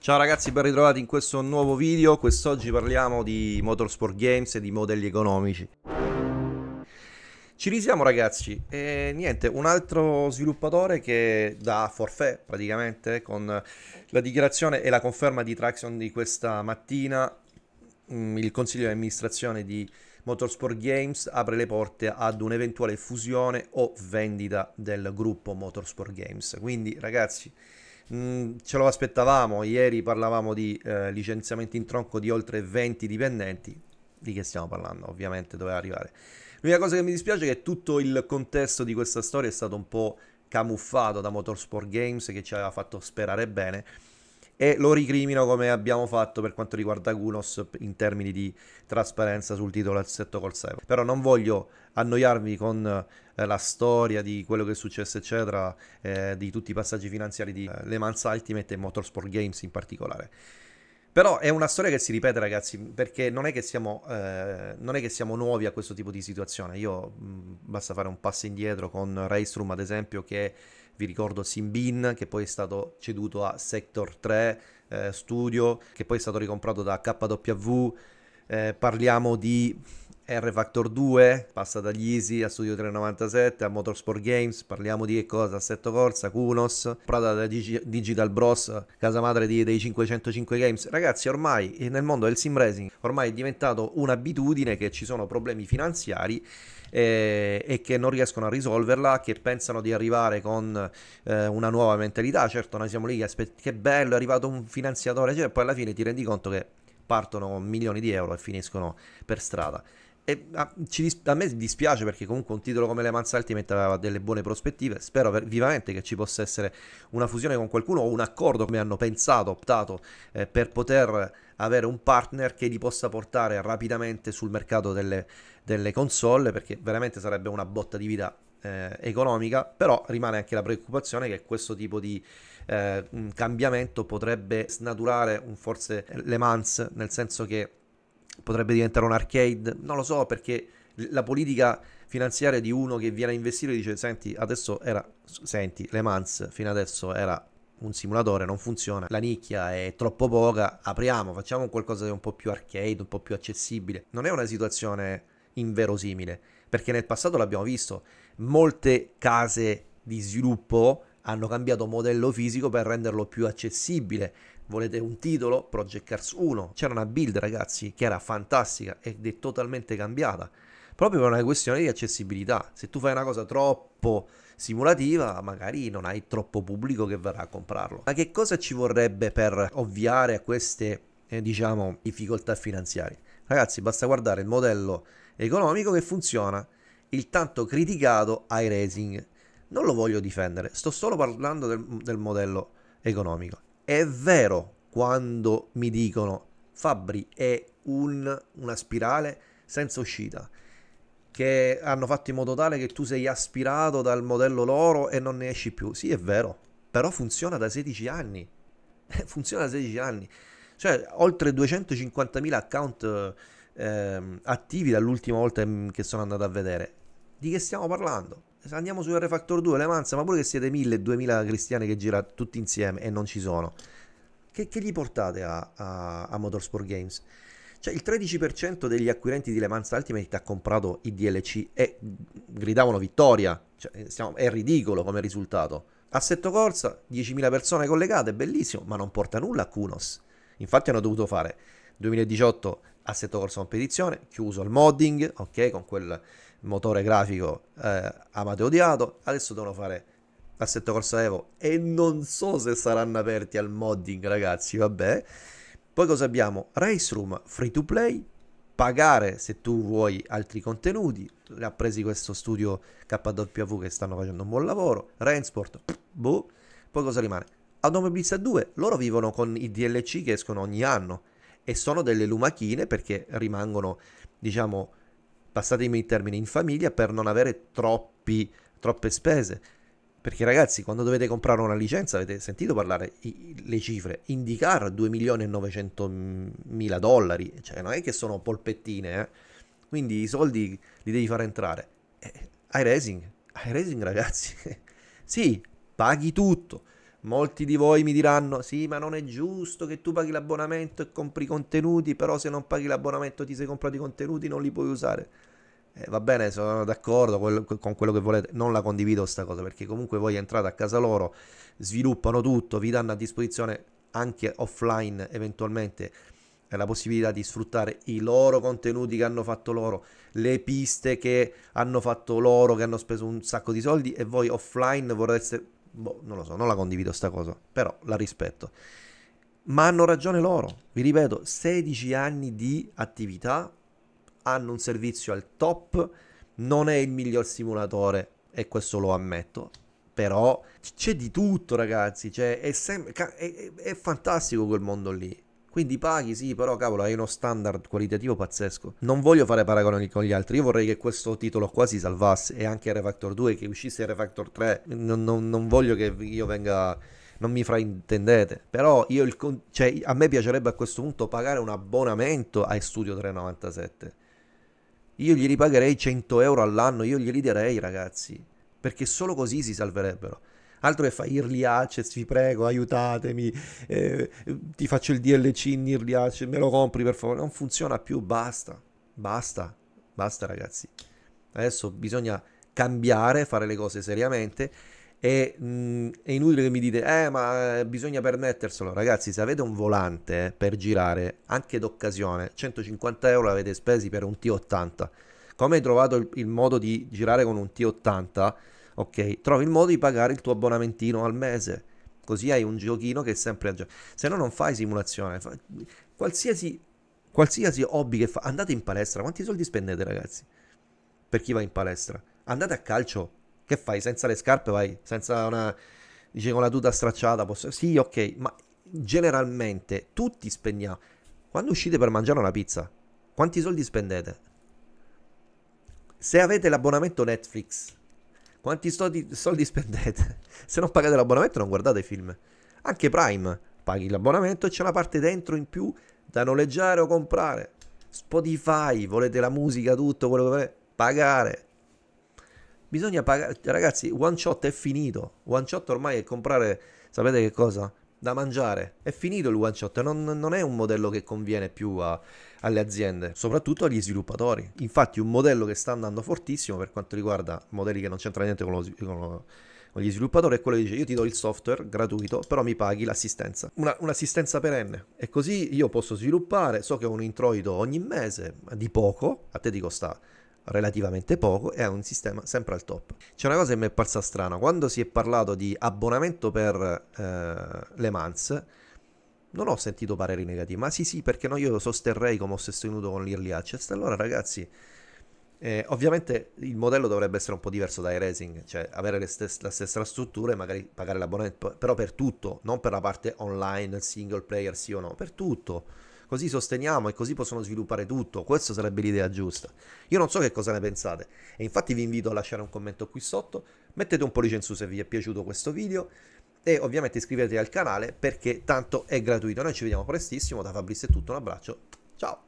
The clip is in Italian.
Ciao ragazzi, ben ritrovati in questo nuovo video. Quest'oggi parliamo di Motorsport Games e di modelli economici. Ci risiamo ragazzi, e niente, un altro sviluppatore che da forfè praticamente con la dichiarazione e la conferma di Traction di questa mattina, mm, il consiglio di amministrazione di Motorsport Games apre le porte ad un'eventuale fusione o vendita del gruppo Motorsport Games. Quindi ragazzi, Mm, ce lo aspettavamo, ieri parlavamo di eh, licenziamenti in tronco di oltre 20 dipendenti, di che stiamo parlando? Ovviamente doveva arrivare. L'unica cosa che mi dispiace è che tutto il contesto di questa storia è stato un po' camuffato da Motorsport Games che ci aveva fatto sperare bene e lo ricrimino come abbiamo fatto per quanto riguarda Gunos in termini di trasparenza sul titolo assetto col server. Però non voglio annoiarvi con eh, la storia di quello che è successo eccetera, eh, di tutti i passaggi finanziari di eh, Le Mans Ultimate e Motorsport Games in particolare. Però è una storia che si ripete, ragazzi, perché non è che siamo, eh, è che siamo nuovi a questo tipo di situazione. Io mh, mm, basta fare un passo indietro con Race Room, ad esempio, che vi ricordo Simbin che poi è stato ceduto a Sector 3 eh, Studio che poi è stato ricomprato da KW eh, parliamo di R Factor 2 passa dagli Easy a Studio 397 a Motorsport Games, parliamo di che cosa? Assetto Corsa, Kunos, Prada da Digi- Digital Bros, casa madre di, dei 505 Games. Ragazzi, ormai nel mondo del sim racing ormai è diventato un'abitudine che ci sono problemi finanziari e, eh, e che non riescono a risolverla, che pensano di arrivare con eh, una nuova mentalità. Certo, noi siamo lì che che bello, è arrivato un finanziatore, cioè, poi alla fine ti rendi conto che partono con milioni di euro e finiscono per strada. E a, ah, ci, a, me dispiace perché comunque un titolo come Le Mans Ultimate aveva delle buone prospettive. Spero per, vivamente che ci possa essere una fusione con qualcuno o un accordo come hanno pensato, optato eh, per poter avere un partner che li possa portare rapidamente sul mercato delle, delle console perché veramente sarebbe una botta di vita eh, economica, però rimane anche la preoccupazione che questo tipo di eh, cambiamento potrebbe snaturare un forse Le Mans, nel senso che potrebbe diventare un arcade, non lo so perché la politica finanziaria di uno che viene a investire dice senti adesso era senti Le Mans fino adesso era un simulatore non funziona la nicchia è troppo poca apriamo facciamo qualcosa di un po' più arcade un po' più accessibile non è una situazione inverosimile perché nel passato l'abbiamo visto molte case di sviluppo hanno cambiato modello fisico per renderlo più accessibile volete un titolo, Project Cars 1, c'era una build ragazzi che era fantastica ed è totalmente cambiata, proprio per una questione di accessibilità, se tu fai una cosa troppo simulativa magari non hai troppo pubblico che verrà a comprarlo. Ma che cosa ci vorrebbe per ovviare a queste eh, diciamo difficoltà finanziarie? Ragazzi basta guardare il modello economico che funziona, il tanto criticato iRacing. Non lo voglio difendere, sto solo parlando del, del modello economico. È vero quando mi dicono Fabri è un, una spirale senza uscita che hanno fatto in modo tale che tu sei aspirato dal modello loro e non ne esci più. Sì, è vero, però funziona da 16 anni. funziona da 16 anni. Cioè, oltre 250.000 account eh, attivi dall'ultima volta mm, che sono andato a vedere. Di che stiamo parlando? andiamo su R-Factor 2, Le Manza, ma pure che siete 1000-2000 cristiani che gira tutti insieme e non ci sono. Che, che gli portate a, a, a, Motorsport Games? Cioè il 13% degli acquirenti di Le Mans Ultimate ha comprato i DLC e gridavano vittoria, cioè, eh, stiamo, è ridicolo come risultato. Assetto Corsa, 10.000 persone collegate, bellissimo, ma non porta nulla a Kunos. Infatti hanno dovuto fare 2018 Assetto Corsa competizione, chiuso il modding, ok, con quel motore grafico eh, amato e odiato, adesso devono fare l'assetto Corsa Evo e non so se saranno aperti al modding ragazzi, vabbè. Poi cosa abbiamo? Race Room free to play, pagare se tu vuoi altri contenuti, ha presi questo studio KW che stanno facendo un buon lavoro, Rainsport, boh. Poi cosa rimane? Adobe Automobilista 2, loro vivono con i DLC che escono ogni anno e sono delle lumachine perché rimangono, diciamo, passatemi il termini, in famiglia per non avere troppi, troppe spese. Perché ragazzi, quando dovete comprare una licenza, avete sentito parlare i, le cifre, indicare 2 milioni e 900 mila dollari, cioè non è che sono polpettine, eh? quindi i soldi li devi far entrare. Eh, iRacing, iRacing ragazzi, sì, paghi tutto, Molti di voi mi diranno: Sì, ma non è giusto che tu paghi l'abbonamento e compri contenuti, però se non paghi l'abbonamento ti sei comprato i contenuti non li puoi usare. Eh, va bene, sono d'accordo con quello che volete, non la condivido sta cosa perché comunque voi entrate a casa loro, sviluppano tutto, vi danno a disposizione anche offline eventualmente eh, la possibilità di sfruttare i loro contenuti che hanno fatto loro, le piste che hanno fatto loro, che hanno speso un sacco di soldi e voi offline vorreste boh, non lo so, non la condivido sta cosa, però la rispetto. Ma hanno ragione loro, vi ripeto, 16 anni di attività, hanno un servizio al top, non è il miglior simulatore e questo lo ammetto, però c'è di tutto ragazzi, cioè, è, sem- è, è, è fantastico quel mondo lì, quindi paghi, sì, però cavolo, hai uno standard qualitativo pazzesco. Non voglio fare paragoni con gli altri, io vorrei che questo titolo qua si salvasse e anche Refactor 2, che uscisse Refactor 3. Non, non, non voglio che io venga non mi fraintendete, però io il cioè, a me piacerebbe a questo punto pagare un abbonamento a Studio 397. Io gli ripagherei 100 euro all'anno, io glieli darei ragazzi, perché solo così si salverebbero altro che fai early access, vi prego, aiutatemi, eh, ti faccio il DLC in early access, me lo compri per favore, non funziona più, basta, basta, basta ragazzi. Adesso bisogna cambiare, fare le cose seriamente e mh, mm, è inutile che mi dite eh ma eh, bisogna permetterselo ragazzi se avete un volante eh, per girare anche d'occasione 150 euro l'avete spesi per un T80 come hai trovato il, il modo di girare con un T80 ok? Trovi il modo di pagare il tuo abbonamentino al mese, così hai un giochino che è sempre a gioco. Se no non fai simulazione, fa... qualsiasi, qualsiasi hobby che fa, andate in palestra, quanti soldi spendete ragazzi? Per chi va in palestra? Andate a calcio, che fai? Senza le scarpe vai, senza una... Dice con la tuta stracciata, posso... sì, ok, ma generalmente tutti spendiamo. Quando uscite per mangiare una pizza, quanti soldi spendete? Se avete l'abbonamento Netflix, quanti soldi, soldi spendete? Se non pagate l'abbonamento non guardate i film. Anche Prime, paghi l'abbonamento e c'è una parte dentro in più da noleggiare o comprare. Spotify, volete la musica, tutto quello che volete, pagare. Bisogna pagare, ragazzi, one shot è finito. One shot ormai è comprare, sapete che cosa? da mangiare. È finito il one shot, non, non è un modello che conviene più a, alle aziende, soprattutto agli sviluppatori. Infatti un modello che sta andando fortissimo per quanto riguarda modelli che non c'entrano niente con, lo, con, gli sviluppatori è quello che dice io ti do il software gratuito, però mi paghi l'assistenza. Una, un'assistenza perenne. E così io posso sviluppare, so che ho un introito ogni mese, di poco, a te ti costa relativamente poco e ha un sistema sempre al top. C'è una cosa che mi è parsa strana, quando si è parlato di abbonamento per eh, Le Mans, non ho sentito pareri negativi, ma sì sì perché no io sosterrei come ho sostenuto con l'Early Access, allora ragazzi... Eh, ovviamente il modello dovrebbe essere un po' diverso dai racing, cioè avere stes- la stessa struttura e magari pagare l'abbonamento, però per tutto, non per la parte online, single player sì o no, per tutto così sosteniamo e così possono sviluppare tutto. Questa sarebbe l'idea giusta. Io non so che cosa ne pensate e infatti vi invito a lasciare un commento qui sotto, mettete un pollice in su se vi è piaciuto questo video e ovviamente iscrivetevi al canale perché tanto è gratuito. Noi ci vediamo prestissimo, da Fabrizio è tutto, un abbraccio, ciao!